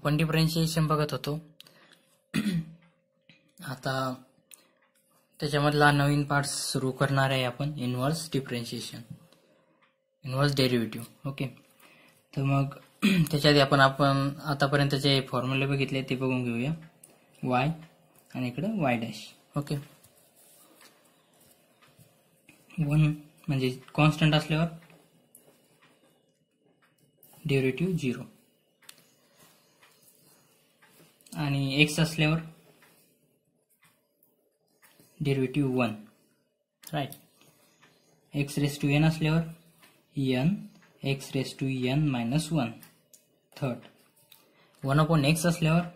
आपण डिफरेन्शिएशन बघत होतो आता त्याच्यामधला नवीन पार्ट सुरू करणार आहे आपण inverse differentiation inverse derivative okay तर मग त्याच्याआधी आपण आपण आतापर्यंत जे फॉर्म्युले बघितले ते बघून घेऊया वाय आणि इकडं वाय डॅश ओके वन म्हणजे कॉन्स्टंट असल्यावर डेरिव्हेटिव्ह झिरो आणि एक्स असल्यावर derivative one right X raise to N असल्यावर N x raise to N minus one third one upon X असल्यावर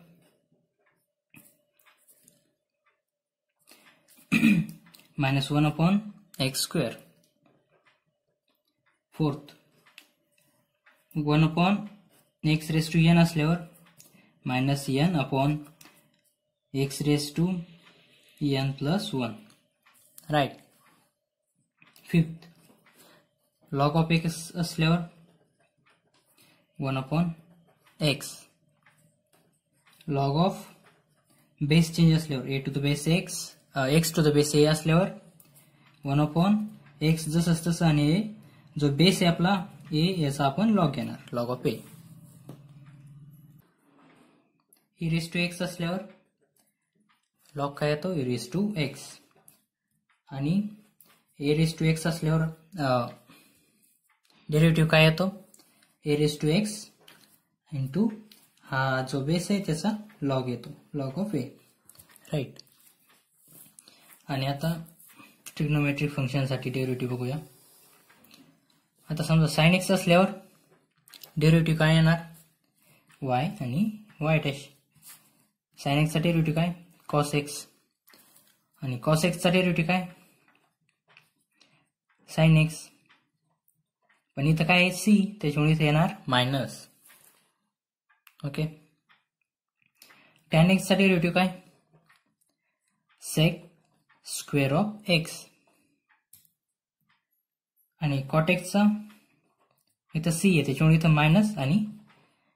minus one upon X square fourth one upon X raise to N असल्यावर minus N upon X raise to N plus one right fifth log of X असल्यावर one upon X log of base change असल्यावर A to the base X X to the base A असल्यावर one upon x जसं तसं आणि ए जो base आहे आपला ए याचा आपण लॉग घेणार log of A e raise to X असल्यावर लॉग काय येतो इरेस टू एक्स आणि एरेस टू एक्स असल्यावर डेरिव्हेटिव्ह काय येतो एरेस टू एक्स इंटू हा जो बेस आहे त्याचा लॉग येतो लॉग ऑफ ए राईट आणि आता ट्रिग्नोमेट्रिक फंक्शनसाठी डेरिव्हेटिव्ह बघूया आता समजा साईन एक्स असल्यावर डेरिव्हेटिव्ह काय येणार वाय आणि वाय डॅश साइन एक्ससाठी रिटिक काय कॉस एक्स आणि कॉस एक्ससाठी रिटिक काय साइन एक्स पण इथं काय आहे सी त्याच्यामुळे इथे येणार मायनस ओके टॅन एक्ससाठी रेटिव्ह काय सेक स्क्वेअर ऑफ एक्स आणि कॉटेक्सचा इथं सी आहे त्याच्यामुळे इथं मायनस आणि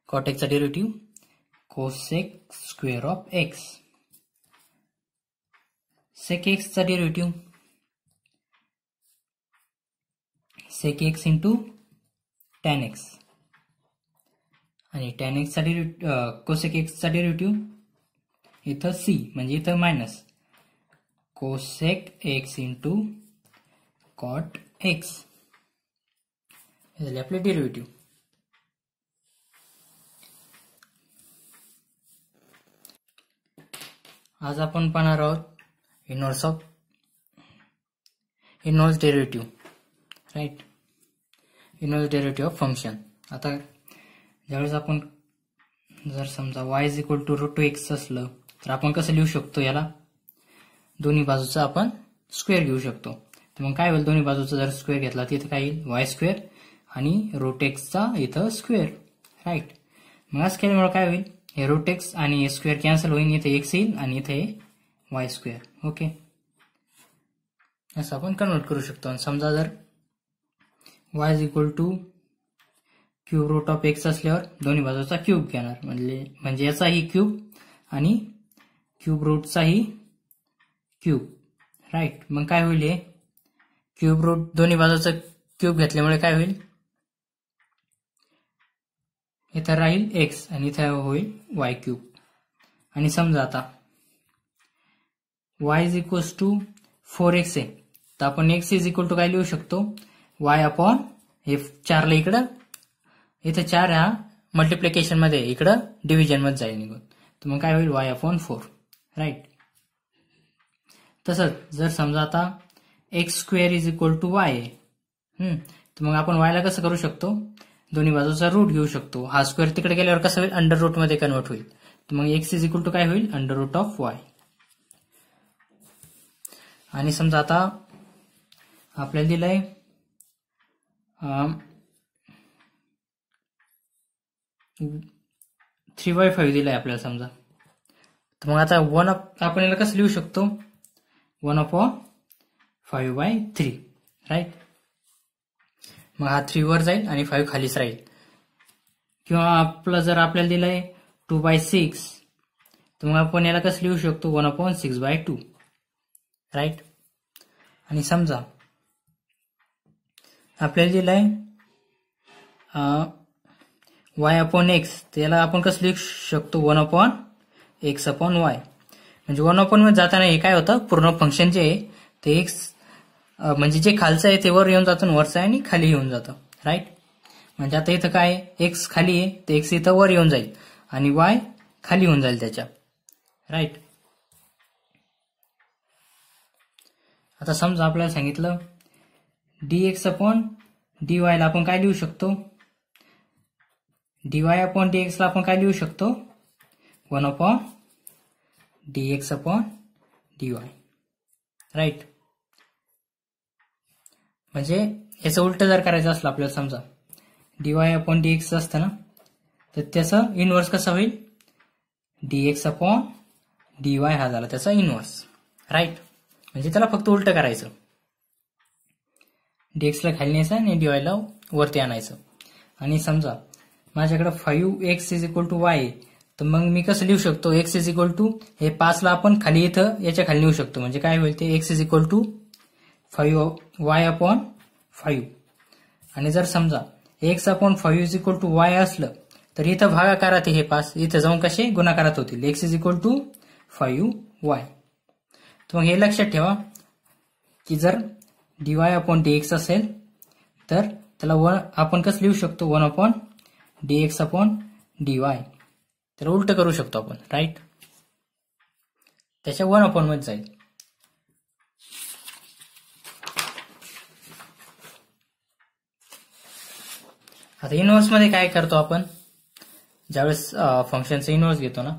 कॉटेक्सचा derivative cosec square of x sec x चा derivative sec X into tan X आणि टॅन एक्सचा डेरिव्ह कोसेक एक्सचा डेरिव्हेटिव्ह इथं सी म्हणजे इथं minus cosec X into cot X हे झाले आपले डेरिव्हेटिव्ह आज आपण पाहणार आहोत inverse of inverse derivative right inverse derivative of function आता ज्यावेळेस आपण जर समजा Y is equal to root two X असलं तर आपण कसं लिहू शकतो याला दोन्ही बाजूचा आपण स्क्वेअर घेऊ शकतो तर मग काय होईल दोन्ही बाजूचा जर स्क्वेअर घेतला तिथं काय येईल वाय स्क्वेअर आणि रोटेक्सचा इथं स्क्वेअर राईट मग असं केल्यामुळे काय होईल हे रूट एक्स आणि ए स्क्वेअर कॅन्सल होईल इथे एक्स येईल आणि इथे वाय स्क्वेअर ओके असं आपण कन्वर्ट करू शकतो आणि समजा जर Y is equal to cube root of X असल्यावर दोन्ही बाजूचा क्यूब घेणार म्हणजे म्हणजे याचाही क्यूब आणि क्यूब रूटचाही क्यूब राईट मग काय होईल हे क्यूब रूट दोन्ही बाजूचा क्यूब घेतल्यामुळे काय होईल इथं राहील एक्स आणि इथं होईल वाय क्यूब आणि समजा आता Y is equals to four X आहे तर आपण एक्स इज इक्वल टू काय लिहू शकतो वाय अपॉन हे चारला इकडं इथं चार हा मल्टिप्लिकेशनमध्ये इकडं डिव्हिजनमध्ये जाईल निघून तर मग काय होईल वाय अपॉन फोर राईट तसंच जर समजा आता X square is equal to Y आहे तर मग आपण वायला कसं करू शकतो दोन्ही बाजूचा रूट घेऊ शकतो हा स्क्वेअर तिकडे गेल्यावर कसं होईल अंडर रूट मध्ये कन्वर्ट होईल तर मग एक्स इज इक्वल टू काय होईल अंडर रूट ऑफ वाय आणि समजा आता आपल्याला दिलंय थ्री बाय फाईव्ह दिलाय आपल्याला समजा तर मग आता वन अप आपण याला कसं लिहू शकतो one of five by three right मग हा थ्री वर जाईल आणि फाईव्ह खालीच राहील किंवा आपलं जर आपल्याला दिलं टू बाय सिक्स तर मग आपण याला कसं लिहू शकतो one upon six by two right आणि समजा आपल्याला दिलं वाय अपॉन एक्स तर याला आपण कसं लिहू शकतो one upon X upon Y म्हणजे वन अपॉन मध्ये जाताना हे काय होतं पूर्ण फंक्शन जे आहे ते एक्स म्हणजे जे खालचं आहे ते वर येऊन जातं वरचं आहे आणि खाली येऊन जातं राईट म्हणजे आता इथं काय एक्स खाली आहे ते एक्स इथं वर येऊन जाईल आणि वाय खाली होऊन जाईल त्याच्या राईट आता समजा आपल्याला सांगितलं डी एक्स अपॉन डी वायला आपण काय लिहू शकतो डी वाय अपॉन डी एक्सला आपण काय लिहू शकतो one upon D x upon D Y right म्हणजे याचं उलट जर करायचं असलं आपल्याला समजा डीवाय अपॉन डी एक्स असतं ना तर त्याचं इनव्हर्स कसं होईल डी एक्स अपॉन डी हा झाला त्याचा इनव्हर्स राईट म्हणजे त्याला फक्त उलट करायचं डी एक्सला खाली न्यायचं आणि डीवायला ला वरती आणायचं आणि समजा माझ्याकडे five X is equal to Y तर मग मी कसं लिहू शकतो एक्स इज इक्वल टू हे पाचला आपण खाली इथं याच्या खाली लिहू शकतो म्हणजे काय होईल ते x is equal to five Y upon five आणि जर समजा X upon five is equal to Y असलं तर इथं भागाकारात हे पाच इथं जाऊन कसे गुणाकारात होतील X is equal to five Y तर मग हे लक्षात ठेवा की जर D Y upon D X असेल तर त्याला वन आपण कसं लिहू शकतो one upon D x upon D Y तर उलट करू शकतो आपण राईट त्याच्या वन अपॉनमध्ये जाईल आता इनवर्स मध्ये काय करतो आपण ज्यावेळेस फंक्शनचा इनव्हर्स घेतो ना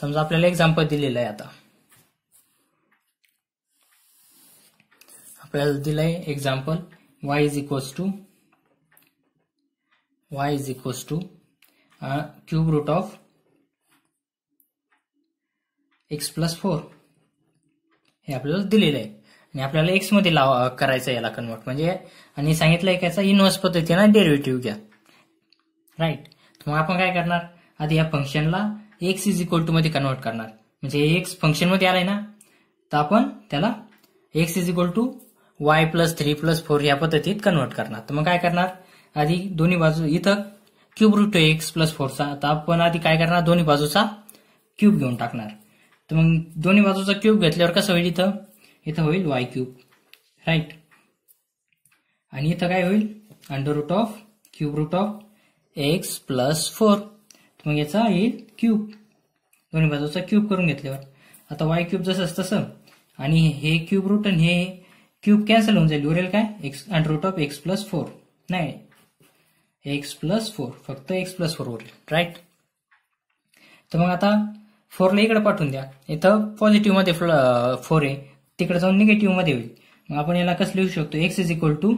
समजा आपल्याला एक्झाम्पल दिलेलं आहे आता आपल्याला दिलंय example Y is equals to Y is equals to cube root of X plus four हे आपल्याला दिलेलं आहे आणि आपल्याला एक्स मध्ये लावा करायचं याला कन्वर्ट म्हणजे आणि सांगितलंय याचा इनवर्स पद्धतीनं डेरिव्हेटिव्ह घ्या राईट मग आपण काय करणार आधी या फंक्शनला एक्स इज इक्वल टू मध्ये कन्वर्ट करणार म्हणजे एक्स मध्ये आलाय ना तर आपण त्याला X is equal to Y plus three plus four या पद्धतीत कन्वर्ट करणार तर मग काय करणार आधी दोन्ही बाजू इथं क्यूब रूट एक्स प्लस फोरचा तर आपण आधी काय करणार दोन्ही बाजूचा क्यूब घेऊन टाकणार तर मग दोन्ही बाजूचा क्यूब घेतल्यावर कसं होईल इथं इथं होईल वाय क्यूब राईट आणि इथं काय होईल under root of cube root of X plus four मग याचा येईल क्यूब दोन्ही बाजूचा क्यूब करून घेतल्यावर आता वाय क्यूब जसं तसं आणि हे क्यूब रूट आणि हे क्यूब कॅन्सल होऊन जाईल उरेल काय X under root of X plus four नाही एक्स प्लस फोर फक्त एक्स प्लस फोर उरेल राईट तर मग आता फोरला इकडे पाठवून द्या इथं पॉझिटिव्हमध्ये फोर आहे तिकडे जाऊन मध्ये होईल मग आपण याला कसं लिहू शकतो X is equal to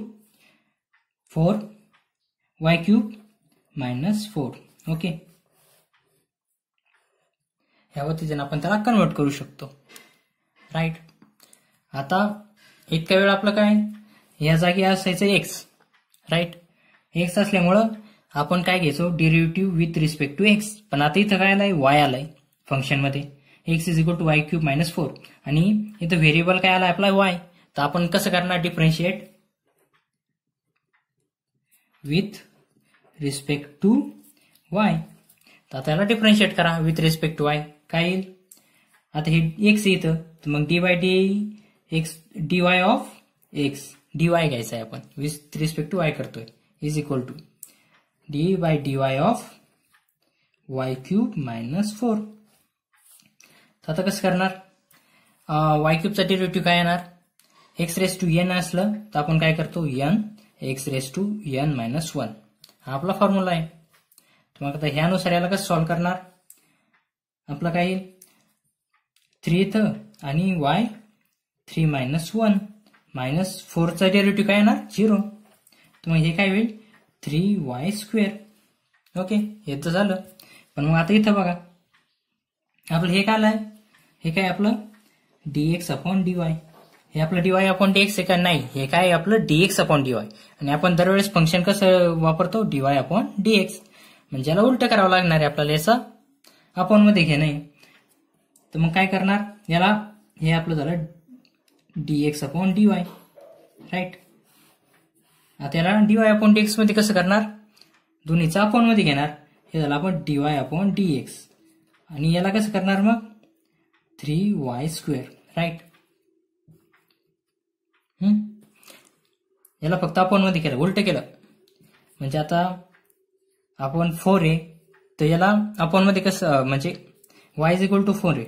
four Y cube minus four okay ह्या जण आपण त्याला कन्वर्ट करू शकतो राईट आता इतक्या वेळ आपलं काय या जागी असायचं एक्स राईट एक्स असल्यामुळं आपण काय घ्यायचो derivative with respect to X पण आता इथं काय आलंय वाय आलंय फंक्शनमध्ये X is equal to Y cube minus four आणि इथं व्हेरिएबल काय आला आपला वाय तर आपण कसं करणार differentiate with respect to Y तर आता याला डिफरन्शिएट करा विथ रिस्पेक्ट टू वाय काय येईल आता हे एक्स येतं तर मग D Y D X D Y of X D Y घ्यायचं आहे आपण विथ रिस्पेक्ट टू वाय करतोय is equal to D Y D Y of Y cube minus four तर आता कसं करणार वाय क्यूबचा डेरिव्हेटिव्ह काय येणार एक्स रेस टू एन असलं तर आपण काय करतो N x raise to N minus one हा आपला फॉर्म्युला आहे तुम्हाला मग आता ह्यानुसार याला कसं सॉल्व्ह करणार आपलं काय येईल थ्री इथं आणि Y three minus one minus फोरचा डेरिव्हेटिव्ह काय येणार झिरो तर हे काय होईल थ्री वाय स्क्वेअर ओके हे तर झालं पण मग आता इथं बघा आपलं हे काय आलं आहे हे काय आपलं डीएक्स अपॉन डीवाय हे आपलं डीवाय अपॉन डीएक्स आहे का नाही हे काय आपलं डीएक्स अपॉन डीवाय आणि आपण दरवेळेस फंक्शन कसं वापरतो डीवाय अपॉन डीएक्स म्हणजे याला उलट करावं लागणार आहे आपल्याला याचं अपॉन मध्ये घेणे तर मग काय करणार याला हे आपलं झालं डीएक्स अपॉन डीवाय राईट आता याला डीवाय अपॉन डीएक्स मध्ये कसं करणार दोन्हीचा अपॉन मध्ये घेणार हे झालं आपण डीवाय अपॉन डीएक्स आणि याला कसं करणार मग थ्री वाय स्क्वेअर राईट याला फक्त अपॉन मध्ये केलं उलट केलं म्हणजे आता आपण फोर ए तर याला अपॉन मध्ये कसं म्हणजे Y is equal to four A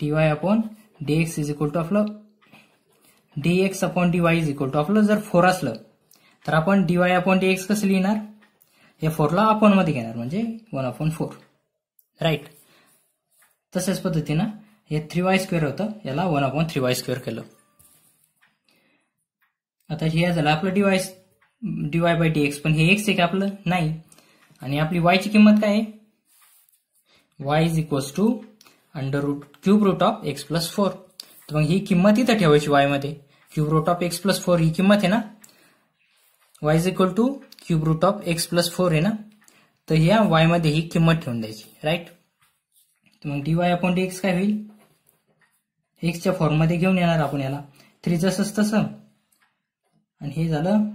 D Y upon D x is equal to आपलं D x upon D Y is equal to आपलं जर फोर असलं तर आपण D Y upon D X कसं लिहिणार या फोरला अपॉन मध्ये घेणार म्हणजे वन अपॉन फोर राईट तशाच पद्धतीनं हे थ्री वाय स्क्वेअर होतं याला one upon three Y square केलं आता हे झालं आपलं D Y D Y by D X पण हे एक्स एक आपलं नाही आणि आपली वायची किंमत काय Y is equals to under root cube root of X plus four तर मग ही किंमत इथं ठेवायची वायमध्ये cube root of X plus four ही किंमत आहे ना Y is equal to cube root of X plus four आहे ना तर ह्या वाय मध्ये ही किंमत ठेवून द्यायची राईट तर मग D Y upon D x काय होईल एक्सच्या फॉर्ममध्ये घेऊन येणार आपण याला थ्री जसंच तसं आणि हे झालं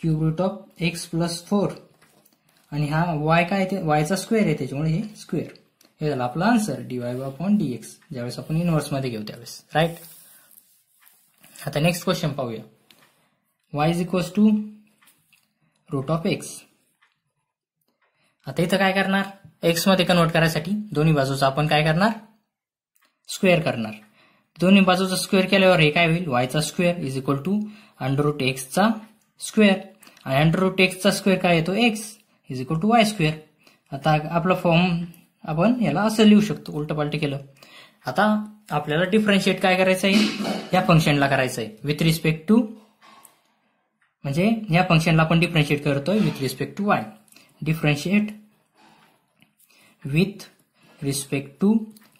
cube root of X plus four आणि हा वाय काय ते वायचा स्क्वेअर आहे त्याच्यामुळे हे स्क्वेअर हे झालं आपला answer D Y upon D X ज्यावेळेस आपण युनिव्हर्समध्ये घेऊ त्यावेळेस राईट आता नेक्स्ट क्वेश्चन पाहूया Y is equals to root of x आता इथं काय करणार एक्समध्ये कन्वर्ट करायसाठी दोन्ही बाजूचा आपण काय करणार स्क्वेअर करणार दोन्ही बाजूचा स्क्वेअर केल्यावर हे काय होईल वायचा square is equal to X एक्सचा स्क्वेअर आणि एक्स एक्सचा स्क्वेअर काय येतो X is equal to Y square आता आपला फॉर्म आपण याला असं लिहू शकतो उलटपालट केलं आता आपल्याला डिफरन्शिएट काय करायचं आहे या फंक्शनला करायचं आहे विथ रिस्पेक्ट टू म्हणजे या फंक्शनला आपण डिफरन्शिएट करतोय with respect to Y differentiate with respect to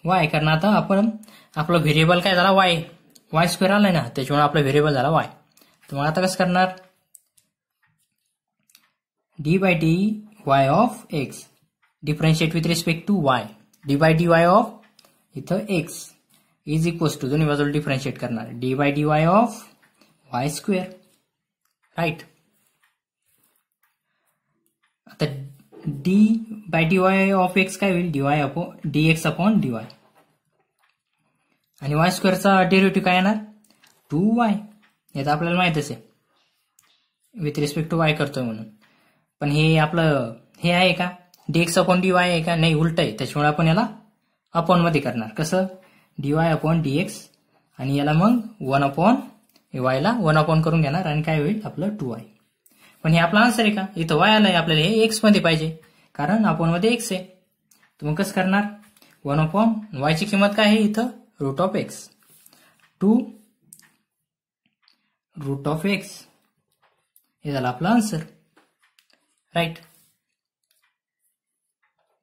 Y कारण आता आपण आपलं व्हेरिएबल काय झाला वाय वाय स्क्वेअर आलाय ना त्याच्यामुळे आपला व्हेरिएबल झाला वाय तर मग आता कसं करणार D by D Y of X differentiate with respect to Y D by D Y of इथं एक्स इज इक्वल्स टू दोन्ही बाजूला डिफरन्शिएट करणार D by D Y of Y square right आता D by D Y of X काय होईल D Y D X D x upon D Y आणि Y स्क्वेअरचा derivative काय येणार टू वाय हे तर आपल्याला माहितच आहे विथ रिस्पेक्ट टू वाय करतोय म्हणून पण हे आपलं हे आहे का D x upon D Y आहे का नाही उलट आहे त्याच्यामुळे आपण याला अपॉन मध्ये करणार कसं D Y upon D x आणि याला मग वन अपॉन वायला वन अपॉन करून घेणार आणि काय होईल आपलं टू वाय पण हे आपला आन्सर आहे का इथं वाय आलं आपल्याला हे एक्स मध्ये पाहिजे कारण मध्ये एक्स आहे तर मग कसं करणार वन अपॉन वायची किंमत काय आहे इथं root of X two root of x हे झालं आपला answer right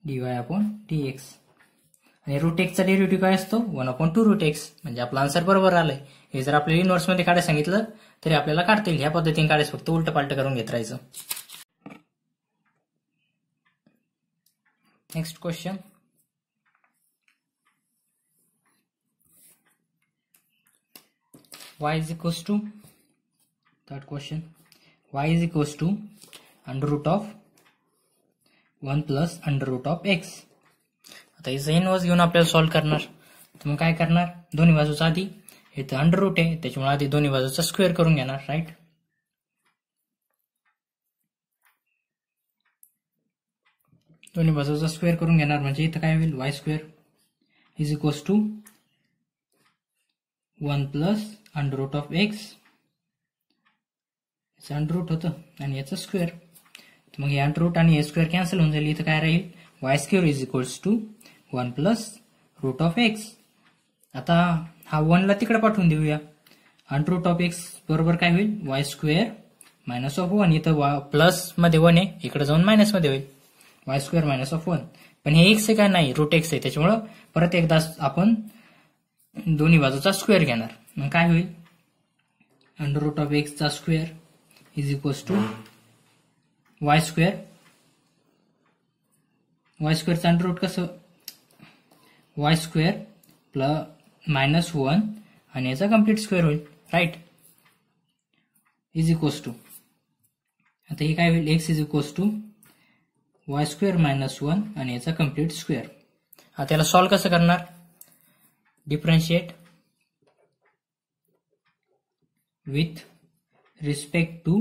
D Y upon D x आणि रूट एक्सचा डेरिव्हेटिव्ह काय असतो one upon two root X म्हणजे आपला आन्सर बरोबर आलाय हे जर आपल्याला इनवर्समध्ये काढायला सांगितलं तरी आपल्याला काढता येईल ह्या पद्धतीने काढायचं फक्त उलट पालट करून घेत राहायचं next question y is equals to third question y is equals to under root of 1 plus under root of x आता इन वाज घेऊन आपल्याला सॉल्व्ह करणार तर मग काय करणार दोन्ही बाजूचा आधी तर अंडर रूट आहे त्याच्यामुळे आधी दोन्ही बाजूचा स्क्वेअर करून घेणार राईट दोन्ही बाजूचा स्क्वेअर करून घेणार म्हणजे इथं काय होईल Y square is equals to one plus under root of X याचं अंडरूट होतं आणि याचं स्क्वेअर मग हे आणि हे स्क्वेअर कॅन्सल होऊन जाईल इथं काय राहील Y square is equals to one plus root of x आता हा वनला तिकडे पाठवून देऊया अंडररूट ऑफ एक्स बरोबर काय होईल Y square minus of one इथं वा मध्ये वन आहे इकडे जाऊन मायनस मध्ये होईल Y square minus of one पण हे एक्स आहे का नाही रूट एक्स आहे त्याच्यामुळं परत एकदा आपण दोन्ही बाजूचा स्क्वेअर घेणार मग काय होईल अंडर रूट ऑफ एक्सचा square is equals to Y square Y स्क्वेअरचा अंडर रूट कसं Y square plus minus one आणि याचा कम्प्लीट स्क्वेअर होईल राईट इज इक्वल्स टू आता हे काय होईल x is equals to Y square minus one आणि याचा कम्प्लीट स्क्वेअर आता त्याला सॉल्व कसं करणार डिफरन्शिएट विथ रिस्पेक्ट टू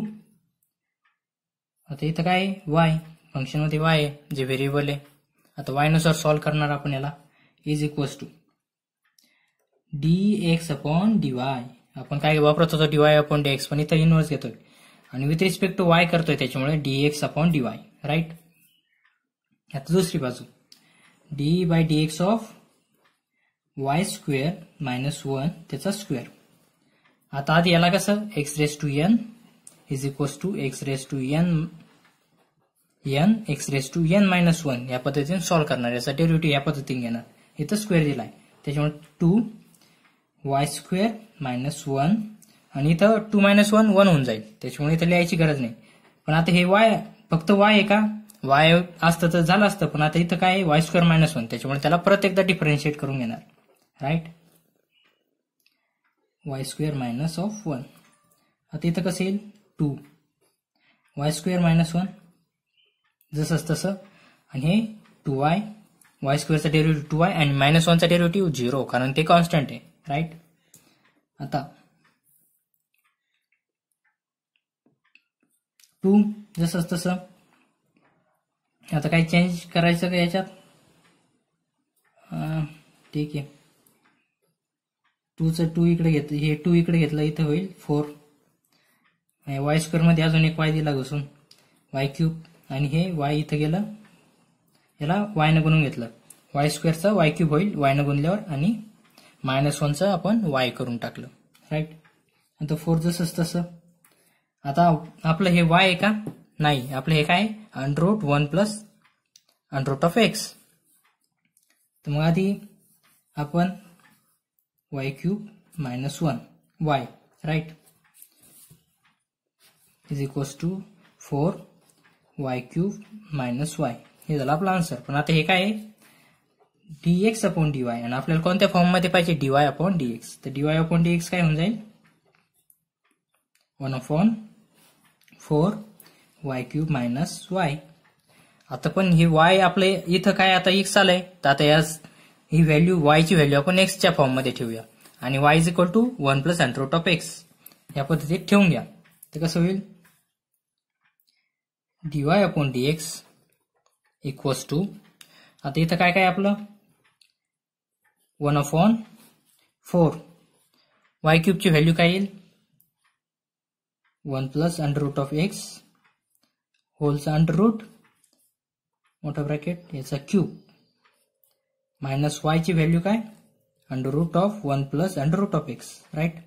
आता इथं काय वाय फंक्शनमध्ये वाय आहे जे व्हेरिएबल आहे आता वायनुसार सॉल्व करणार आपण याला is equals to D x upon D Y आपण काय वापरत होतो D Y upon D X पण इथं इन्व्हर्स घेतोय आणि विथ रिस्पेक्ट टू वाय करतोय त्याच्यामुळे d x upon D Y right आता दुसरी बाजू d by D x of Y square minus one त्याचा स्क्वेअर आता आधी याला कसं x raise to n is equals to x raise to n n x raise to N minus one या पद्धतीने सॉल्व्ह करणार याचा डेरिव्हेटिव्ह या पद्धतीने घेणार इथं स्क्वेअर दिलाय त्याच्यामुळे two Y square minus one आणि इथं टू मायनस वन वन होऊन जाईल त्याच्यामुळे इथं लिहायची गरज नाही पण आता हे वाय फक्त वाय आहे का वाय असतं तर झालं असतं पण आता इथं काय वाय स्क्वेअर मायनस वन त्याच्यामुळे त्याला परत एकदा डिफरन्शिएट करून घेणार right y square minus of one आता इथं कसं येईल two Y square minus one जसंच तसं आणि हे टू वाय वाय स्क्वेअरचा डेरिव्हेटिव्ह टू वाय आणि मायनस वनचा डेरिव्हेटिव्ह झिरो कारण ते कॉन्स्टंट आहे राईट आता टू जसंच तसं आता काही चेंज करायचं का याच्यात ठीक आहे टूचं टू इकडे घेत हे टू इकडे घेतलं इथं होईल फोर वाय स्क्वेअरमध्ये अजून एक वाय दिला घुसून वाय क्यूब आणि हे वाय इथं गेलं याला वायनं गुणून घेतलं वाय स्क्वेअरचं वाय क्यूब होईल वायनं गुणल्यावर आणि मायनस वनचं आपण वाय करून टाकलं राईट आता फोर जसंच तसं आता आपलं हे वाय आहे का नाही आपलं हे काय under root one plus under root of x तर मग आधी आपण y cube minus one y right is equals to four Y cube minus y हे झालं आपला आन्सर पण आता हे काय आहे d x upon D y आणि आपल्याला कोणत्या फॉर्ममध्ये पाहिजे d Y upon D x तर d Y upon D x काय होऊन जाईल one upon four Y cube minus y आता पण हे वाय आपले इथं काय आता एक्स आलंय तर आता या ही व्हॅल्यू वायची व्हॅल्यू आपण एक्सच्या मध्ये ठेवूया आणि y is equal to one plus under root of x या पद्धतीत ठेवून घ्या ते कसं होईल d Y upon D x equals to आता इथं काय काय आपलं one of upon four y क्यूबची व्हॅल्यू काय येईल one plus under root of x होलचा अंडर रूट मोठा ब्रॅकेट याचा क्यूब मायनस ची व्हॅल्यू काय under root of one plus under root of x right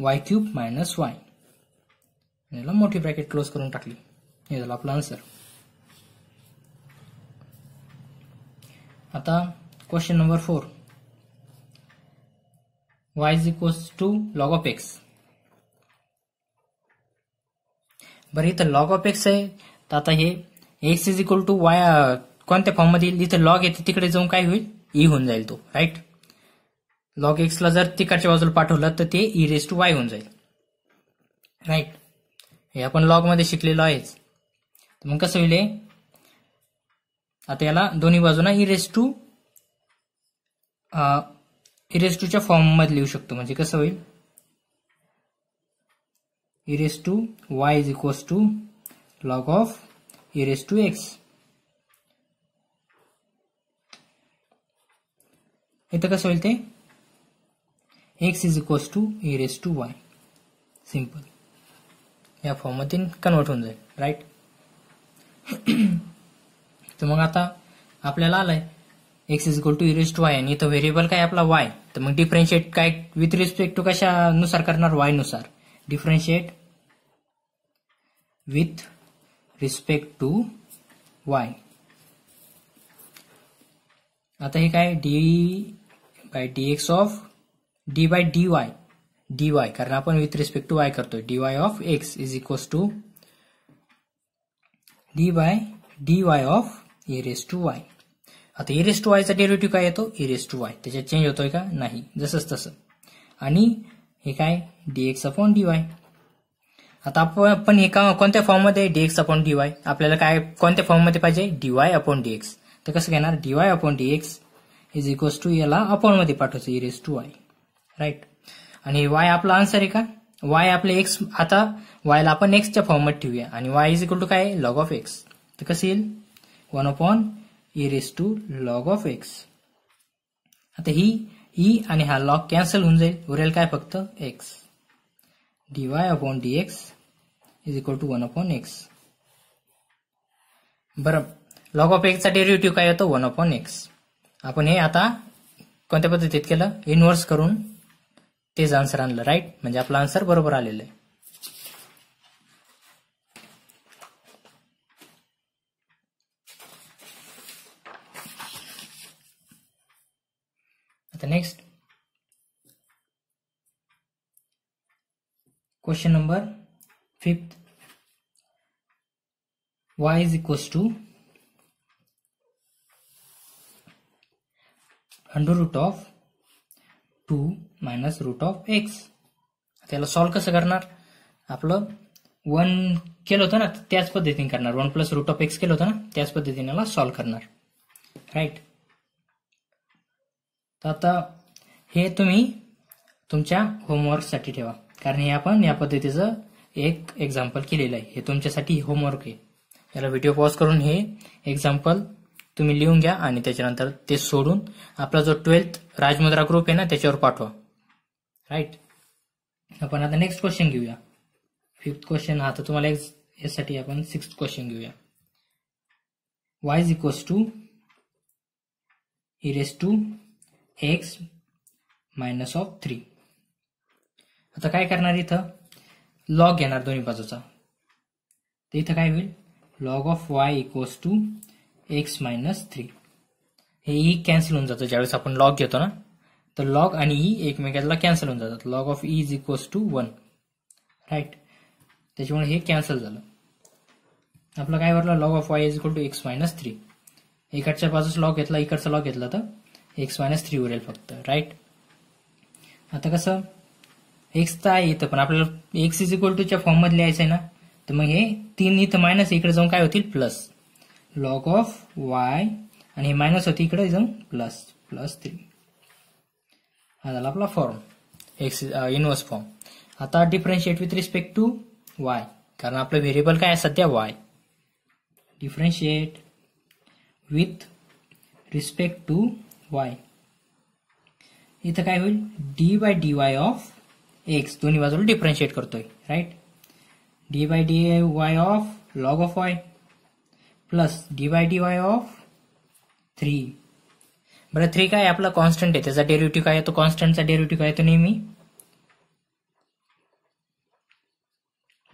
y cube minus y याला मोठी ब्रॅकेट क्लोज करून टाकली हे झालं आपला आन्सर आता question number four y is equals to log of x बरं इथं लॉग ऑफ एक्स आहे तर आता हे x is equal to y कोणत्या फॉर्ममध्ये येईल इथे लॉग येते तिकडे जाऊन काय होईल ई e होऊन जाईल तो राईट लॉग एक्सला जर तिकडच्या बाजूला पाठवलं तर ते ई रेस टू वाय होऊन जाईल राईट हे आपण मध्ये शिकलेलो आहेच मग कसं होईल आता याला दोन्ही बाजूना e raise to e raise टूच्या मध्ये लिहू शकतो म्हणजे कसं होईल e raise to Y is equals to log of e raised to x. इथं कसं होईल ते x is equals to e raise raise to y simple या फॉर्ममध्ये कन्वर्ट होऊन जाईल राईट तर मग आता आपल्याला आलाय x is equal to e raise to y आणि इथं व्हेरिएबल काय आपला वाय तर मग डिफरन्शिएट काय विथ रिस्पेक्ट टू कशानुसार करणार वायनुसार differentiate with respect to y आता हे काय d by D x of d by D Y D y कारण आपण विथ रिस्पेक्ट टू वाय करतोय d Y of x is equals to d by D Y of e raise to y आता e raise to वायचा derivative काय येतो e raise to y त्याच्यात change होतोय का नाही जसंच तसं आणि हे काय डीएक्स अपॉन डी वाय आता आपण हे का कोणत्या फॉर्ममध्ये डीएक्स अपॉन डीवाय आपल्याला काय कोणत्या फॉर्ममध्ये पाहिजे डीवाय अपॉन डीएक्स तर कसं घेणार dy upon dx is equals to याला अपॉन मध्ये पाठवायचं इरेज टू वाय राईट आणि वाय आपला आन्सर आहे का वाय आपले एक्स आता वायला आपण एक्सच्या फॉर्ममध्ये ठेवूया आणि वाय इज इक्वल टू काय लॉग ऑफ एक्स तर कसं येईल one upon e raise to log of x आता ही ई आणि हा लॉग कॅन्सल होऊन जाईल उरेल काय फक्त x dy upon dx is equal to one upon x बरं लॉग ऑफ एक्सचा डेरिव्हेटिव्ह काय होतो वन अपॉन एक्स आपण हे आता कोणत्या पद्धतीत केलं इन्व्हर्स करून तेच आन्सर आणलं राईट म्हणजे आपला आन्सर बरोबर आलेलं आहे आता next Question number fifth Y is equals to under root of two minus root of x त्याला सॉल्व कसं करणार आपलं वन केलं होतं ना त्याच पद्धतीने करणार one plus root of x केलं होतं ना त्याच पद्धतीने याला सॉल्व्ह करणार राईट तर आता हे तुम्ही तुमच्या होमवर्कसाठी ठेवा कारण हे आपण या पद्धतीचं एक एक्झाम्पल केलेलं आहे हे तुमच्यासाठी होमवर्क आहे याला व्हिडिओ पॉज करून हे एक्झाम्पल तुम्ही लिहून घ्या आणि त्याच्यानंतर ते सोडून आपला जो ट्वेल्थ राजमुद्रा ग्रुप आहे ना त्याच्यावर पाठवा राईट आपण आता नेक्स्ट क्वेश्चन घेऊया फिफ्थ क्वेश्चन हा तर तुम्हाला यासाठी आपण सिक्स्थ क्वेश्चन घेऊया y is equals to e raise to x minus of three आता काय करणार इथं लॉग घेणार दोन्ही बाजूचा तर इथं काय होईल log of y equals to x minus three हे ई e कॅन्सल होऊन जातं ज्यावेळेस आपण लॉग घेतो ना तर लॉग आणि ई e एकमेकातला कॅन्सल होऊन जातात log of e is equals to one right त्याच्यामुळे हे कॅन्सल झालं आपलं काय वाटलं log of y is equal to x minus three इकडच्या बाजूस लॉग घेतला इकडचा लॉग घेतला तर एक्स मायनस थ्री उरेल फक्त राईट आता कसं एक्स तर आहे इथं पण आपल्याला एक्स इज इक्वल टूच्या फॉर्ममध्ये लिहायचं आहे ना तर मग हे तीन इथं मायनस इकडे जाऊन काय होतील प्लस लॉग ऑफ वाय आणि हे मायनस होती इकडे जाऊन प्लस प्लस थ्री हा झाला आपला फॉर्म एक्स इनवर्स फॉर्म आता differentiate with respect to Y कारण आपलं व्हेरिएबल काय आहे सध्या y differentiate with respect to y इथं काय होईल d by D Y of x दोन्ही बाजूला डिफरन्शिएट करतोय right d by D Y of log of y plus d by D Y of three बरं थ्री काय आपला कॉन्स्टंट आहे त्याचा डेरिव्हेटिव्ह काय तो कॉन्स्टंटचा डेरिव्हेटिव्ह काय तो नेहमी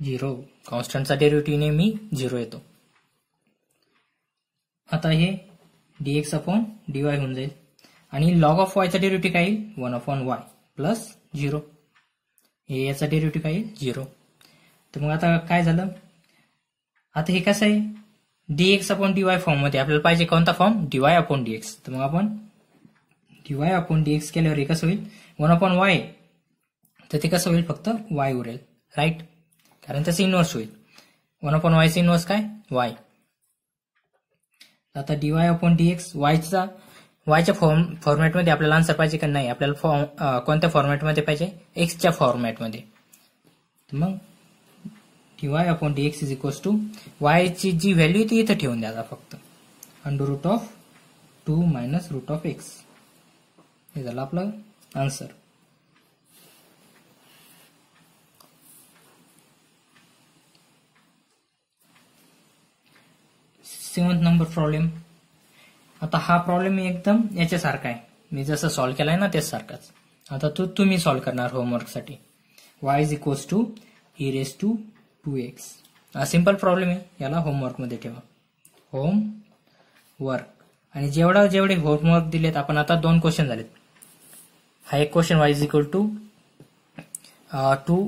झिरो कॉन्स्टंटचा डेरिव्हेटिव्ह नेहमी झिरो येतो आता हे d x upon D y होऊन जाईल आणि लॉग ऑफ वायचा डेरिव्हेटिव्ह काय one upon y plus zero याचा डेरिव्हेटिव्ह काय झिरो तर मग आता काय झालं आता हे कसं आहे डीएक्स अपॉन डीवाय फॉर्म मध्ये आपल्याला पाहिजे कोणता फॉर्म डीवाय अपॉन डीएक्स तर मग आपण डीवाय अपॉन डीएक्स केल्यावर हे कसं होईल वन अपॉन वाय तर ते कसं होईल फक्त वाय उरेल राईट कारण त्याचं इन्व्हर्स होईल वन अपॉन वायचा इन्व्हर्स काय वाय आता डीवाय अपॉन डीएक्स वायचा वायच्या फॉर्म फॉर्मॅटमध्ये आपल्याला आन्सर पाहिजे का नाही आपल्याला फॉर्म कोणत्या फॉर्मॅटमध्ये पाहिजे एक्सच्या फॉर्मॅटमध्ये मग D Y upon D x is equals to वायची जी व्हॅल्यू ती इथं ठेवून द्या फक्त under root of two minus root of x हे झालं आपलं आन्सर सेवन्थ नंबर प्रॉब्लेम आता हा प्रॉब्लेम एकदम याच्यासारखा आहे मी जसं सॉल्व्ह केलाय ना सारखाच आता तो तुम्ही सॉल्व्ह करणार होमवर्कसाठी y is equals to e raise to two x हा सिम्पल प्रॉब्लेम आहे याला होमवर्कमध्ये ठेवा होम वर्क आणि जेवढा जेवढे होमवर्क दिलेत आपण आता दोन क्वेश्चन झालेत हा एक question y is equal to two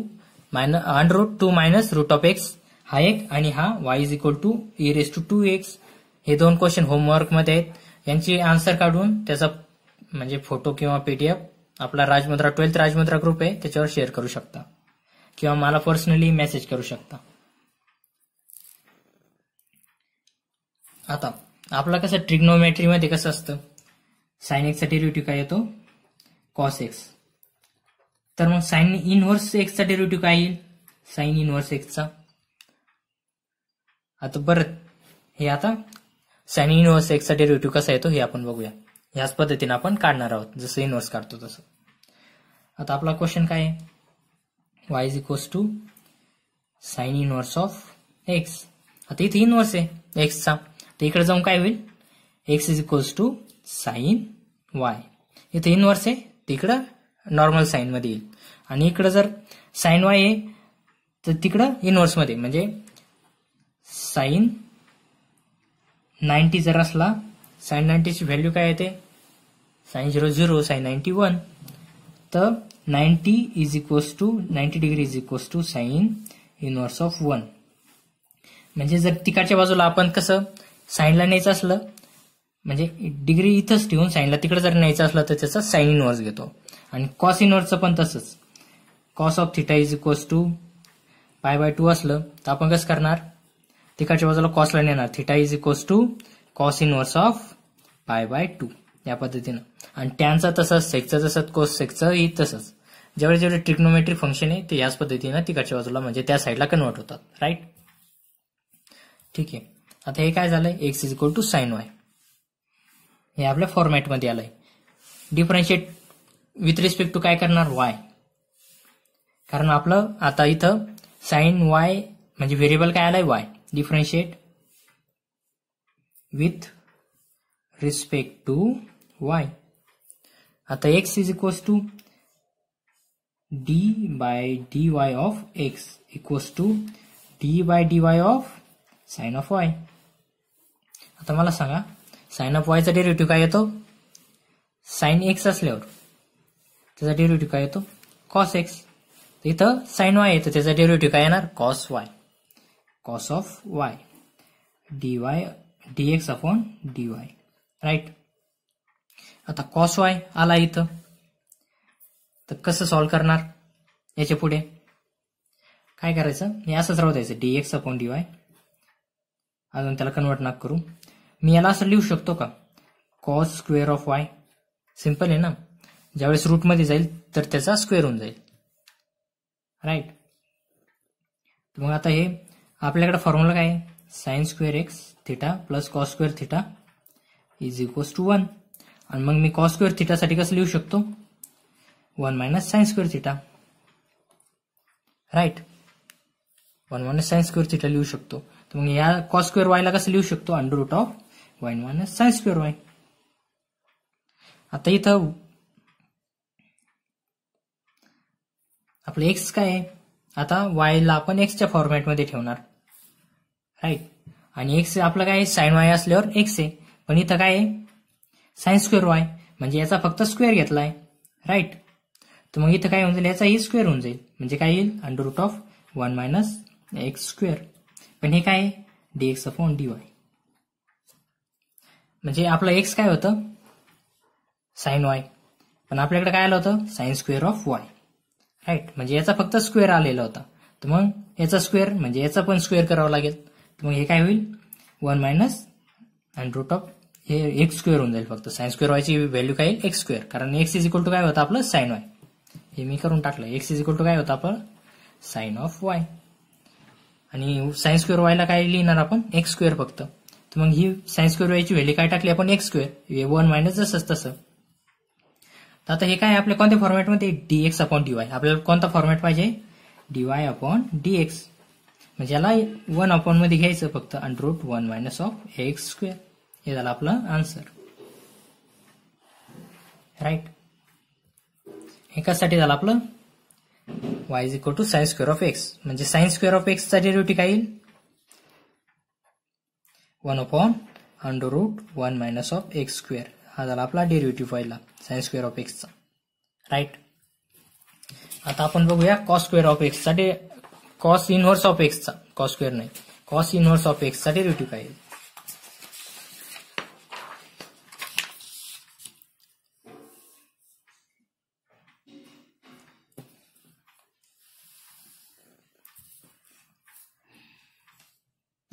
minus under root two minus root of x हा एक आणि हा y is equal to e raise to two x हे दोन क्वेश्चन होमवर्कमध्ये आहेत यांची आन्सर काढून त्याचा म्हणजे फोटो किंवा पीडीएफ आपला राजमुद्रा ट्वेल्थ राजमुद्रा ग्रुप आहे त्याच्यावर शेअर करू शकता किंवा मला पर्सनली मेसेज करू शकता आता आपला कसं ट्रिग्नोमेट्रीमध्ये कसं असतं साइन एक्सचा डेरिव्हेटिव्ह काय येतो कॉस एक्स तर मग साइन इनव्हर्स एक्सचा डेरिव्हेटिव्ह काय येईल साइन इनव्हर्स एक्सचा आता बरं हे आता सॅन इनव्हर्स एक्ससाठी डेरिव्हेटिव्ह कसा येतो हे आपण बघूया ह्याच पद्धतीने आपण काढणार आहोत जसं इनव्हर्स काढतो तसं आता आपला क्वेश्चन काय आहे y is equals to sine inverse of x आता इथे इनवर्स आहे एक्सचा तर इकडे जाऊन काय होईल x is equals to sine y इथे इनव्हर्स आहे तिकडं नॉर्मल मध्ये येईल आणि इकडं जर साईन वाय आहे तर तिकडं इनव्हर्समध्ये म्हणजे साईन नाईन्टी जर असला साईन नाईन्टीची व्हॅल्यू काय येते sine zero zero sine ninety one तर ninety is equals to ninety degree is equals to sine inverse of one म्हणजे जर तिकडच्या बाजूला आपण कसं साईनला न्यायचं असलं म्हणजे डिग्री इथंच ठेवून साईनला तिकडे जर न्यायचं असलं तर त्याचा साईन इनवर्स घेतो आणि कॉस इनवर्सचं पण तसंच cos of theta is equals to pi by two असलं तर आपण कसं करणार तिकडच्या बाजूला कॉसला येणार theta is equals to cos inverse of pi by two या पद्धतीनं आणि टॅनचा तसंच सेक्सचा जसं कोस सेकचं ही तसंच जेवढे जेवढे ट्रिक्नोमेट्री फंक्शन आहे ते याच पद्धतीनं तिकडच्या बाजूला म्हणजे त्या साईडला कन्वर्ट होतात राईट ठीक आहे आता हे काय झालंय x is equal to sine y हे आपल्या फॉर्मॅटमध्ये आलंय डिफरन्शिएट विथ रिस्पेक्ट टू काय करणार वाय कारण आपलं आता इथं साईन वाय म्हणजे व्हेरिएबल काय आलंय y differentiate with respect to y आता x is equals to d by D Y of x equals to d by D Y of sine of y आता मला सांगा साइन ऑफ वायचा डे derivative काय येतो साइन एक्स असल्यावर त्याचा डेरिव्हेटिव्ह काय येतो कॉस एक्स इथं साइन वाय येतं त्याचा डेरिव्हेटिव्ह काय येणार cos y cos of y dy dx upon dy right आता कॉस वाय आला इथं तर कसं सॉल्व करणार याच्या पुढे काय करायचं मी असंच राहू द्यायचं dx upon dy अजून त्याला कन्वर्ट ना करू मी याला असं लिहू शकतो का cos square of y simple आहे ना ज्यावेळेस रूटमध्ये जाईल तर त्याचा स्क्वेअर होऊन जाईल राईट मग आता हे आपल्याकडे फॉर्म्युला काय आहे sines square x theta plus cos square theta is equals to one आणि मग मी कॉस स्क्वेअर थिटासाठी कसं लिहू शकतो one minus sines square theta right one minus sines square theta लिहू शकतो तर मग या कॉस स्क्वेअर वायला कसं लिहू शकतो under root of one minus sines square y आता इथं आपलं एक्स काय आहे आता वायला आपण एक्सच्या फॉर्मॅटमध्ये ठेवणार राईट आणि एक्स आपलं काय आहे साईन वाय असल्यावर एक्स आहे पण इथं काय आहे साईन स्क्वेअर वाय म्हणजे याचा फक्त स्क्वेअर घेतला आहे राईट तर मग इथं काय होऊन जाईल याचाही स्क्वेअर e होऊन जाईल म्हणजे काय येईल under root of one minus x square पण हे काय आहे d x upon D y म्हणजे आपलं एक्स काय होतं साईन वाय पण आपल्याकडे काय आलं होतं sine square of y right म्हणजे याचा फक्त स्क्वेअर आलेला होता तर मग याचा स्क्वेअर म्हणजे याचा पण स्क्वेअर करावा लागेल तर मग हे काय होईल वन मायनस अँड रूट ऑफ हे एक्स स्क्वेअर होऊन जाईल फक्त सायन्स स्क्वेअर वायची व्हॅल्यू काय येईल एक्स स्क्वेअर कारण एक्स इज इक्वल टू काय होतं आपलं साईन वाय हे मी करून टाकलं एक्स इज इक्वल टू काय होतं आपलं साईन ऑफ वाय आणि सायन्स स्क्वेअर वायला काय लिहिणार आपण एक्स स्क्वेअर फक्त तर मग ही सायन्स स्क्वेअर वायची व्हॅल्यू काय टाकली आपण एक्स स्क्वेअर वन मायनस जसं तसं तर आता हे काय आपल्या कोणत्या फॉर्मॅटमध्ये d x upon D y आपल्याला कोणता फॉर्मॅट पाहिजे d Y upon D x म्हणजे याला वन अपॉन मध्ये घ्यायचं फक्त under root one minus of x square हे झालं आपलं आन्सर राईट हे कशासाठी झालं आपलं y is equal to sine square of x म्हणजे साइन स्क्वेअर ऑफ चा डेरिव्हेटिव्ह काय येईल one upon under root one minus of x square हा झाला आपला डेरिव्हेटिव्ह पहिला साइन स्क्वेअर ऑफ एक्सचा राईट आता आपण बघूया कॉस स्क्वेअर ऑफ एक्स चा कॉस इनव्हर्स ऑफ एक्स चा कॉस स्क्वेअर नाही cos inverse of x derivative काय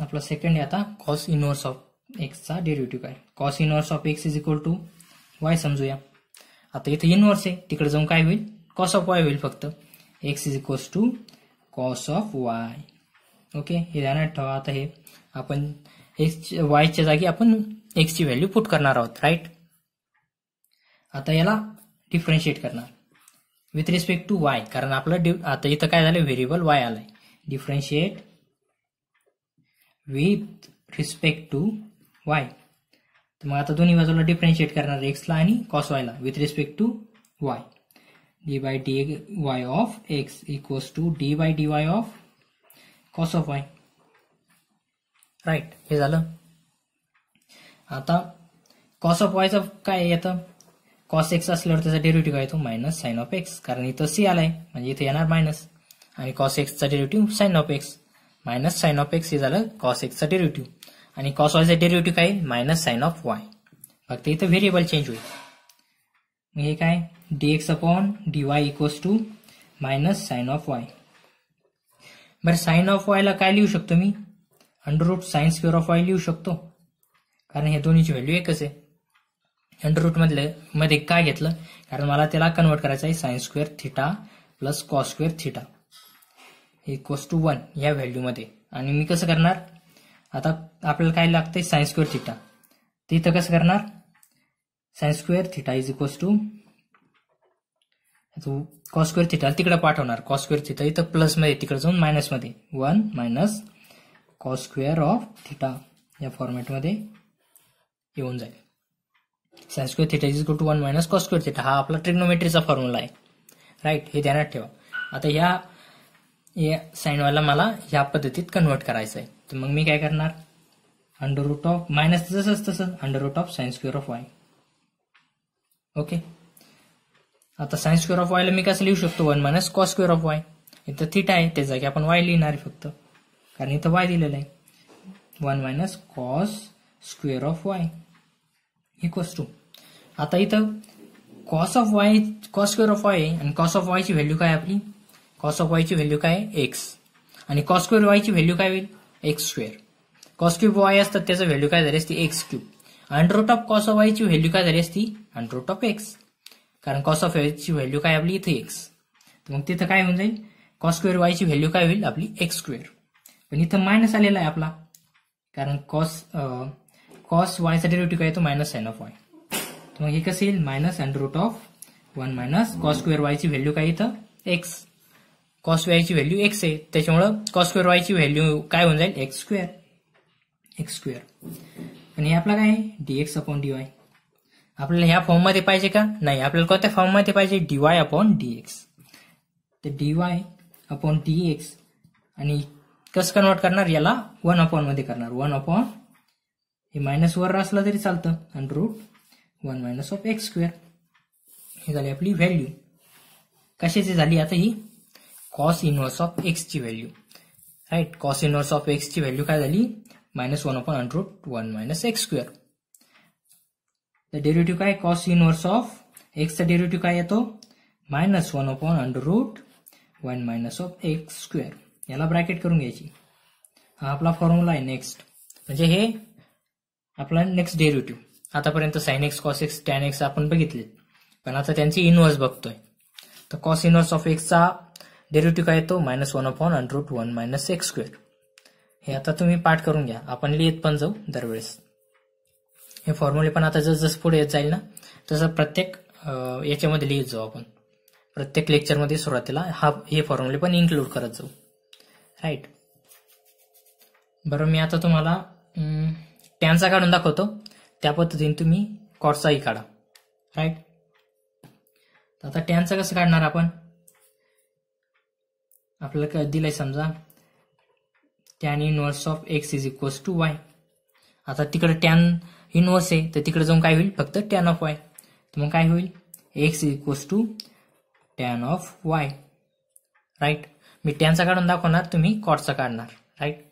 आपला सेकंड आहे आता कॉस इनव्हर्स ऑफ एक्स एक्सचा डेरिव्हेटिव्ह काय cos inverse of x is equal to y समजूया आता इथे इनवर्स आहे तिकडे जाऊन काय होईल कॉस ऑफ वाय होईल फक्त x is equals to cos of y okay हे ध्यानात ठेवा आता हे आपण एक्स वायच्या जागी आपण एक्सची व्हॅल्यू पुट करणार आहोत राईट आता याला डिफरन्शिएट करणार विथ रिस्पेक्ट टू वाय कारण आपलं डि आता इथं काय झालं व्हेरिएबल वाय आलंय differentiate with respect to Y तर मग आता दोन्ही बाजूला डिफरन्शिएट करणार एक्सला आणि कॉस वायला with respect to Y D by D Y of x x to d by D Y of cos of y right हे झालं आता कॉस ऑफ वायचं काय येतं कॉस एक्स असल्यावर त्याचा डेरिव्हेटिव्ह येतो मायनस साईन ऑफ एक्स कारण इथं सी आलाय म्हणजे इथे येणार मायनस आणि कॉस एक्सचा derivative sine of x minus sine of x हे झालं कॉस एक्सचा डेरिव्हेटिव्ह आणि कॉस वायचा डेरिव्हेटिव्ह काय मायनस साईन ऑफ वाय फक्त इथं व्हेरिएबल चेंज होईल हे काय d x upon D y minus to minus y. Of y बरं साईन ऑफ वायला काय लिहू शकतो मी under root sine square of y लिहू शकतो कारण हे दोन्हीची व्हॅल्यू एकच आहे अंडर मधले मध्ये काय घेतलं कारण मला त्याला कन्वर्ट करायचं आहे sine square theta plus cos square theta equals to one या व्हॅल्यू मध्ये आणि मी कसं करणार आता आपल्याला काय लागतंय सायन्स स्क्वेअर थिटा ते इथं कसं करणार sines square theta is equals to तू कॉस्क्वेअर थिटा तिकडे पाठवणार कॉस्क्वेअर थिटा इथं प्लस मध्ये तिकडे जाऊन मायनसमध्ये one minus cos square of theta या फॉर्मॅटमध्ये येऊन जाईल square theta is go to one minus cos square theta हा आपला ट्रिग्नोमेट्रीचा फॉर्म्युला आहे राईट हे ध्यानात ठेवा आता ह्या या साईनवाला मला ह्या पद्धतीत कन्वर्ट करायचं आहे तर मग मी काय करणार अंडर रूट ऑफ मायनस जसंच तसं under root of sines square of y okay आता सायन्स स्क्वेअर ऑफ वायला मी कसं लिहू शकतो one minus cos square of y इथं थिटा आहे त्या जागी आपण वाय लिहिणार आहे फक्त कारण इथं वाय दिलेलं आहे one minus cos square of y equals to आता इथं cos of y cos square of y आणि कॉस ऑफ वायची व्हॅल्यू काय आपली कॉस ऑफ वायची व्हॅल्यू काय एक्स आणि कॉस स्क्वेअर वायची व्हॅल्यू काय होईल x square cos cube y असतात त्याचं व्हॅल्यू काय झाली असती x cube under root of cos of वायची व्हॅल्यू काय झाली असती अंडरोट ऑफ एक्स कारण कॉस ऑफ ची व्हॅल्यू काय आपली इथे एक्स तर मग तिथं काय होऊन जाईल कॉस स्क्वेअर वायची व्हॅल्यू काय होईल आपली एक्स स्क्वेअर पण इथं मायनस आलेला आहे आपला कारण कॉस कॉस वायसाठी रुटी काय तो मायनस साईन ऑफ वाय तर मग हे कसं येईल मायनस अँड root of one minus cos square वायची व्हॅल्यू काय इथं एक्स कॉस वायची व्हॅल्यू एक्स आहे त्याच्यामुळं कॉस स्क्वेअर वायची व्हॅल्यू काय होऊन जाईल एक्स स्क्वेअर एक्स स्क्वेअर आणि हे आपला काय आहे d x upon D y आपल्याला ह्या मध्ये पाहिजे का नाही आपल्याला कोणत्या मध्ये पाहिजे d Y upon D x तर डीवाय अपॉन डी एक्स आणि कसं कन्वर्ट करणार याला वन अपॉन मध्ये करणार वन अपॉन हे मायनस वर असलं तरी चालतं आणि root one minus of x square ही झाली आपली व्हॅल्यू कशाची झाली आता ही कॉस इनवर्स ऑफ एक्स एक्सची value right cos inverse of एक्सची व्हॅल्यू काय झाली minus one upon under root one minus x square तर डेरिव्हेटिव्ह काय कॉस इनवर्स ऑफ एक्सचा डेरिव्हेटिव्ह काय येतो minus one upon under root one minus of x square याला ब्रॅकेट करून घ्यायची हा आपला फॉर्म्युला आहे नेक्स्ट म्हणजे हे आपला नेक्स्ट डेरिव्हेटिव्ह आतापर्यंत sine x cos x tan x आपण बघितले पण आता त्यांची इनव्हर्स बघतोय तर कॉस इनव्हर्स ऑफ एक्सचा डेरिव्हेटिव्ह काय येतो minus one upon under root one minus x square हे आता तुम्ही पाठ करून घ्या आपण लिहित पण जाऊ दरवेळेस हे फॉर्म्युले पण आता जसं पुढे येत जाईल ना तसं प्रत्येक याच्यामध्ये लिहित जाऊ आपण प्रत्येक लेक्चरमध्ये सुरुवातीला हा हे फॉर्म्युले पण इन्क्लूड करत जाऊ राईट बरं मी आता तुम्हाला टॅनचा काढून दाखवतो त्या पद्धतीने तुम्ही कॉटचाही काढा राईट आता टॅनचं कसं काढणार आपण आपल्याला काय दिलंय समजा tan inverse of x is equals to y आता तिकडे टॅन इनवर्स आहे तर तिकडे जाऊन काय होईल फक्त टॅन ऑफ वाय तर मग काय होईल x equals to tan of y right मी टॅनचा काढून दाखवणार तुम्ही कॉटचा काढणार राईट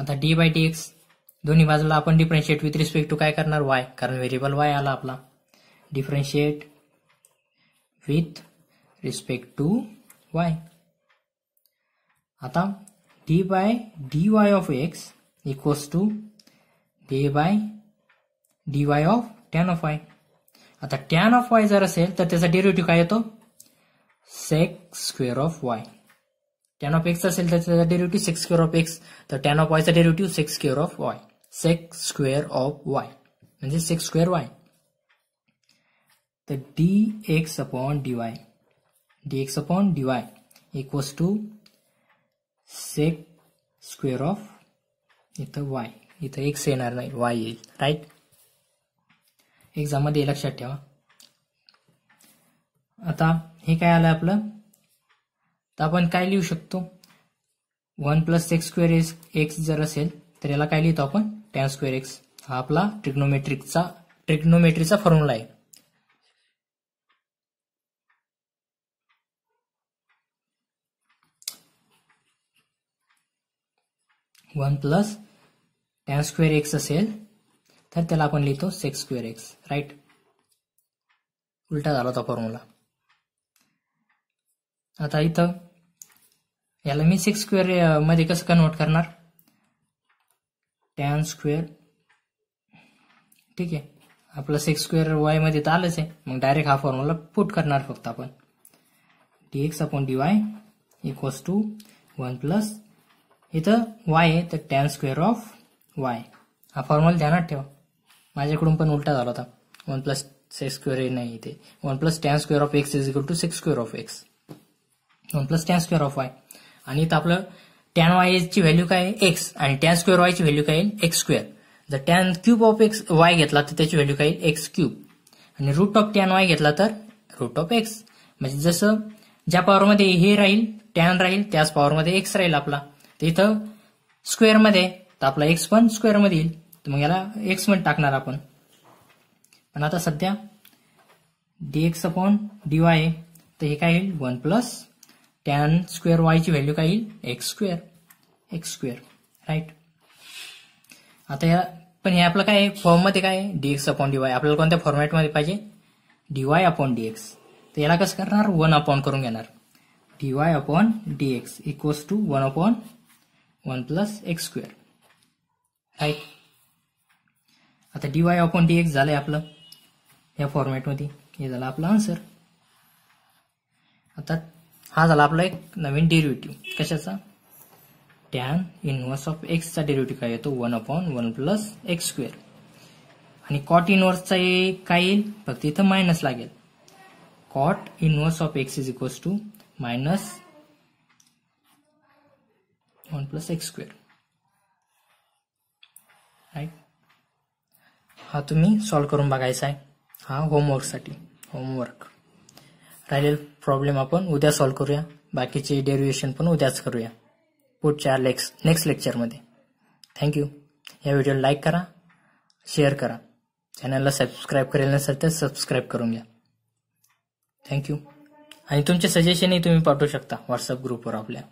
आता डी बाय डी एक्स दोन्ही बाजूला आपण डिफरन्शिएट विथ रिस्पेक्ट टू काय करणार वाय कारण व्हेरिएबल वाय आला आपला differentiate with respect to y आता d by dy of x equals to d by dy of tan of y आता tan of y जर असेल तर त्याचा डेरिवेटिव काय येतो sec square of y tan of x असेल तर त्याचा derivative sec square of x तर tan of y चा derivative sec square of y sec square of y म्हणजे sec square y The dx upon dy dx upon dy equals to sec square of इथं y इथं x येणार नाही Y येईल right एक्झाममध्ये लक्षात ठेवा आता हे काय आलं आपलं तर आपण काय लिहू शकतो one plus x square x x जर असेल तर याला काय लिहितो आपण टॅन स्क्वेअर एक्स हा आपला ट्रिग्नोमेट्रिकचा ट्रिग्नोमेट्रीचा फॉर्म्युला आहे one plus tan square x असेल तर त्याला आपण लिहितो सेक्स स्क्वेअर एक्स राईट उलटा झाला होता फॉर्म्युला आता इथं याला मी सिक्स स्क्वेअर मध्ये कसं कन्वर्ट करणार टॅन स्क्वेअर ठीक आहे आपलं सिक्स स्क्वेअर वायमध्ये तर आलंच आहे मग डायरेक्ट हा फॉर्म्युला पुट करणार फक्त आपण d x upon D y equals to one plus इथं वाय आहे तर टॅन स्क्वेअर ऑफ वाय हा फॉर्म्युला ध्यानात ठेवा माझ्याकडून पण उलटा झाला होता वन प्लस सिक्स स्क्वेअर नाही इथे one plus tan square of x is equal to sec square of x one plus tan square of y आणि इथं आपलं टॅन वाय ची व्हॅल्यू काय एक्स आणि टॅन स्क्वेअर वायची व्हॅल्यू काय येईल एक्स स्क्वेअर जर tan cube of x y घेतला तर त्याची व्हॅल्यू काय येईल एक्स क्यूब आणि रूट ऑफ टॅन वाय घेतला तर रूट ऑफ एक्स म्हणजे जसं ज्या पॉवरमध्ये हे राहील टॅन राहील त्याच पॉवरमध्ये एक्स राहील आपला तर इथं स्क्वेअरमध्ये तर आपला एक्स वन स्क्वेअरमध्ये येईल तर मग याला एक्स वन टाकणार आपण पण आता सध्या d x upon D Y तर हे काय येईल वन प्लस टॅन स्क्वेअर वायची व्हॅल्यू काय येईल x square x square right आता या पण हे आपलं काय मध्ये काय आहे डी अपॉन डी आपल्याला कोणत्या फॉर्मॅटमध्ये पाहिजे डी वाय अपॉन डीएक्स तर याला कसं करणार वन अपॉन करून घेणार d Y upon d x equals to one upon one plus x square right आता d Y upon D x झालंय आपलं या फॉर्मॅटमध्ये हे झालं आपला आन्सर आता हा झाला आपला एक नवीन डेरिव्हेटिव्ह कशाचा टॅन इनव्हर्स ऑफ एक्सचा डेरिव्हेटिव्ह काय येतो one upon one plus x square आणि कॉट इनव्हर्सचा काय येईल फक्त इथं मायनस लागेल cot inverse of x is equals to minus 1 plus x square right हा तुम्ही सॉल्व करून बघायचा आहे हा होमवर्कसाठी होमवर्क राहिलेला प्रॉब्लेम आपण उद्या सॉल्व करूया बाकीचे डेरिवेशन पण उद्याच करूया पुढच्या लेक्स नेक्स्ट लेक्चरमध्ये थँक्यू या व्हिडिओला लाईक करा शेअर करा चॅनलला सबस्क्राईब करेल नसेल तर सबस्क्राईब करून घ्या थँक्यू आणि तुमचे सजेशनही तुम्ही पाठवू शकता व्हॉट्सअप ग्रुपवर आपल्या